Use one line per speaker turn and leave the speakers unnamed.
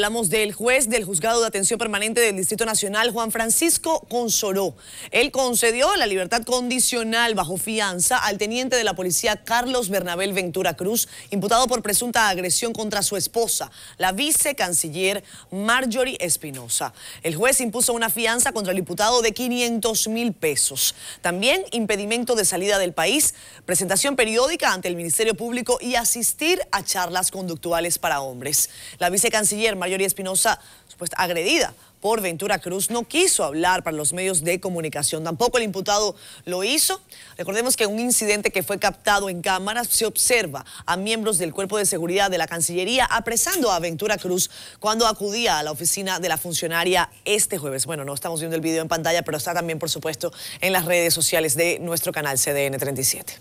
Hablamos del juez del juzgado de atención permanente del Distrito Nacional, Juan Francisco Consoró. Él concedió la libertad condicional bajo fianza al teniente de la policía Carlos Bernabel Ventura Cruz, imputado por presunta agresión contra su esposa, la vicecanciller Marjorie Espinosa. El juez impuso una fianza contra el imputado de 500 mil pesos. También impedimento de salida del país, presentación periódica ante el Ministerio Público y asistir a charlas conductuales para hombres. La vicecanciller Mayoría Espinosa, supuesta agredida por Ventura Cruz, no quiso hablar para los medios de comunicación. Tampoco el imputado lo hizo. Recordemos que un incidente que fue captado en cámaras se observa a miembros del Cuerpo de Seguridad de la Cancillería apresando a Ventura Cruz cuando acudía a la oficina de la funcionaria este jueves. Bueno, no estamos viendo el video en pantalla, pero está también, por supuesto, en las redes sociales de nuestro canal CDN 37.